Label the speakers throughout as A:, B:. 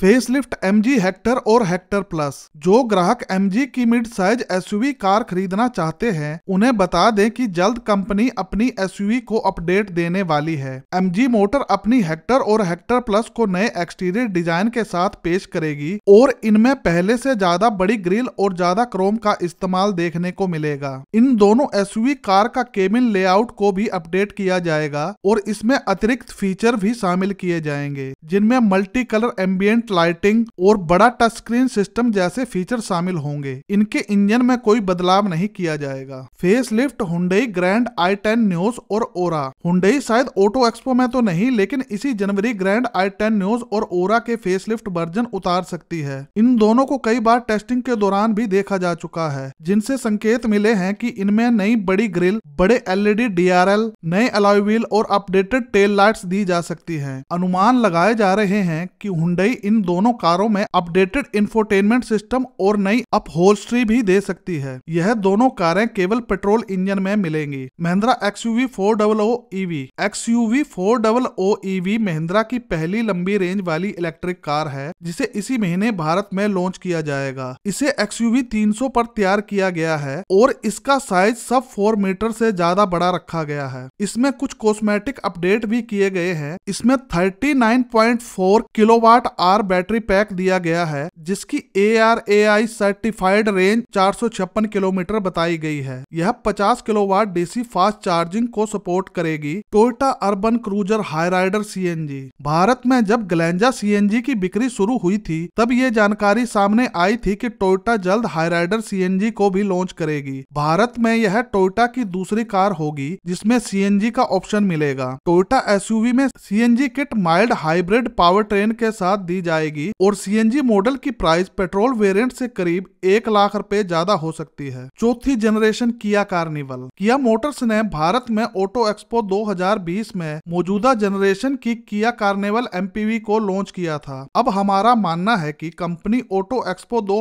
A: facelift MG Hector और Hector plus जो ग्राहक एमजी की मिड साइज एसयूवी कार खरीदना चाहते हैं उन्हें बता दें कि जल्द कंपनी अपनी एसयूवी को अपडेट देने वाली है एमजी मोटर अपनी हेक्टर और हेक्टर प्लस को नए एक्सटीरियर डिजाइन के साथ पेश करेगी और इनमें पहले से ज्यादा बड़ी ग्रिल और ज्यादा क्रोम का इस्तेमाल देखने को मिलेगा इन दोनों एस कार का केबिन लेआउट को भी अपडेट किया जाएगा और इसमें अतिरिक्त फीचर भी शामिल किए जाएंगे जिनमें मल्टी कलर एम्बियंट लाइटिंग और बड़ा टच स्क्रीन सिस्टम जैसे फीचर शामिल होंगे इनके इंजन में कोई बदलाव नहीं किया जाएगा facelift Hyundai Grand i ten Nios और ओरा हुडई शायद ऑटो एक्सपो में तो नहीं लेकिन इसी जनवरी ग्रैंड आई टेन न्यूज और ओरा के फेस लिफ्ट वर्जन उतार सकती है इन दोनों को कई बार टेस्टिंग के दौरान भी देखा जा चुका है जिनसे संकेत मिले हैं कि इनमें नई बड़ी ग्रिल बड़े एलईडी डीआरएल नए अलॉय व्हील और अपडेटेड टेल लाइट्स दी जा सकती है अनुमान लगाए जा रहे हैं कि हुडई इन दोनों कारों में अपडेटेड इंफोटेनमेंट सिस्टम और नई अपहोल्स्ट्री भी दे सकती है यह दोनों कारें केवल पेट्रोल इंजन में मिलेंगी Mahindra X U four double O EV X UV four double O EV Mahindra की पहली लंबी रेंज वाली इलेक्ट्रिक कार है जिसे इसी महीने भारत में लॉन्च किया जाएगा इसे एक्स यू तीन सौ पर तैयार किया गया है और इसका साइज सब फोर मीटर से ज्यादा बड़ा रखा गया है इसमें कुछ कॉस्मेटिक अपडेट भी किए गए हैं इसमें थर्टी नाइन फोर किलोवाट आर स्टार बैटरी पैक दिया गया है जिसकी A R A I certified range चार किलोमीटर बताई गई है यह 50 किलोवाट डीसी फास्ट चार्जिंग को सपोर्ट करेगी Toyota Urban Cruiser Hyryder CNG Bharat में जब ग्लैंजा सीएनजी की बिक्री शुरू हुई थी तब ये जानकारी सामने आई थी कि टोयोटा जल्द हाई राइडर सीएनजी को भी लॉन्च करेगी भारत में यह टोयोटा की दूसरी कार होगी जिसमें सीएनजी का ऑप्शन मिलेगा टोयोटा एसयूवी में CNG kit mild hybrid powertrain के साथ दी जा जाएगी और सीएनजी मॉडल की प्राइस पेट्रोल वेरिएंट से करीब एक लाख रुपए ज्यादा हो सकती है चौथी जनरेशन किया कार्निवल किया मोटर्स ने भारत में ऑटो एक्सपो 2020 में मौजूदा जनरेशन की किया कार्निवल एम को लॉन्च किया था अब हमारा मानना है की कंपनी ऑटो एक्सपो दो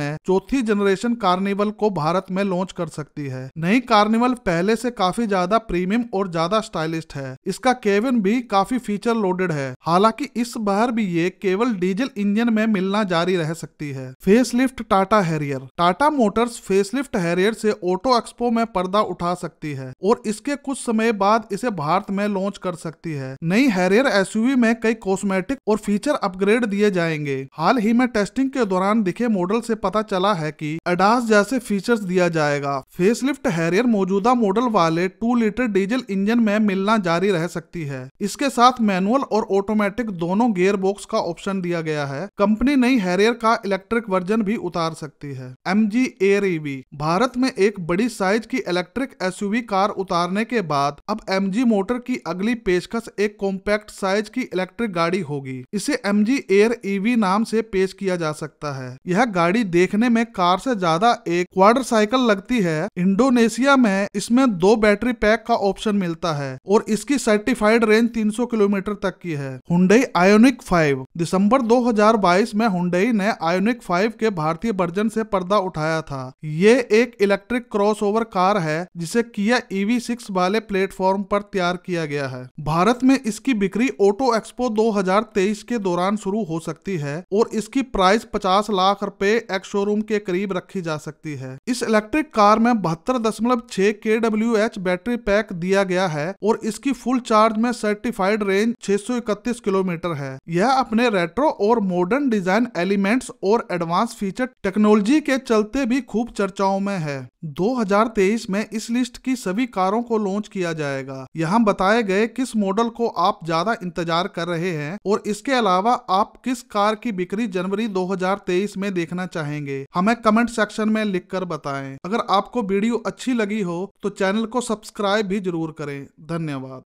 A: में चौथी जनरेशन कार्निवल को भारत में लॉन्च कर सकती है नई कार्निवल पहले से काफी ज्यादा प्रीमियम और ज्यादा स्टाइलिश है इसका केविन भी काफी फीचर लोडेड है हालांकि इस बार भी ये केवल डीजल इंजन में मिलना जारी रह सकती है facelift Tata Harrier Tata Motors facelift Harrier से ऑटो एक्सपो में पर्दा उठा सकती है और इसके कुछ समय बाद इसे भारत में लॉन्च कर सकती है नई हैरियर एसयूवी में कई कॉस्मेटिक और फीचर अपग्रेड दिए जाएंगे हाल ही में टेस्टिंग के दौरान दिखे मॉडल से पता चला है कि अडास जैसे फीचर्स दिया जाएगा फेसलिफ्ट हैरियर मौजूदा मॉडल वाले टू लीटर डीजल इंजन में मिलना जारी रह सकती है इसके साथ मैनुअल और ऑटोमेटिक दोनों गेयर बॉक्स का ऑप्शन दिया गया है कंपनी नई हैरियर का इलेक्ट्रिक वर्जन भी उतार सकती है एम जी e भारत में एक बड़ी साइज की इलेक्ट्रिक एसयूवी कार उतारने के बाद अब एम मोटर की अगली पेशकश एक कॉम्पैक्ट साइज की इलेक्ट्रिक गाड़ी होगी इसे एम जी एयर ईवी नाम से पेश किया जा सकता है यह गाड़ी देखने में कार से ज्यादा एक क्वार्टर साइकिल लगती है इंडोनेशिया में इसमें दो बैटरी पैक का ऑप्शन मिलता है और इसकी सर्टिफाइड रेंज 300 किलोमीटर तक की है हुडई आयोनिक 5 दिसंबर 2022 में हुंडई ने आयोनिक 5 के भारतीय वर्जन से पर्दा उठाया था ये एक इलेक्ट्रिक क्रॉसओवर कार है जिसे किया ईवी e सिक्स वाले प्लेटफॉर्म पर तैयार किया गया है भारत में इसकी बिक्री ऑटो एक्सपो 2023 के दौरान शुरू हो सकती है और इसकी प्राइस पचास लाख रूपए एक्स शोरूम के करीब रखी जा सकती है इस इलेक्ट्रिक कार में बहत्तर दशमलव छह के डब्ल्यू एच बैटरी पैक दिया गया है और इसकी फुल चार्ज में सर्टिफाइड रेंज इकतीस किलोमीटर है यह अपने में रेट्रो और मॉडर्न डिजाइन एलिमेंट्स और एडवांस फीचर टेक्नोलॉजी के चलते भी खूब चर्चाओं में है 2023 में इस लिस्ट की सभी कारों को लॉन्च किया जाएगा यहाँ बताए गए किस मॉडल को आप ज्यादा इंतजार कर रहे हैं और इसके अलावा आप किस कार की बिक्री जनवरी 2023 में देखना चाहेंगे हमें कमेंट सेक्शन में लिख कर बताएं अगर आपको वीडियो अच्छी लगी हो तो चैनल को सब्सक्राइब भी जरूर करें धन्यवाद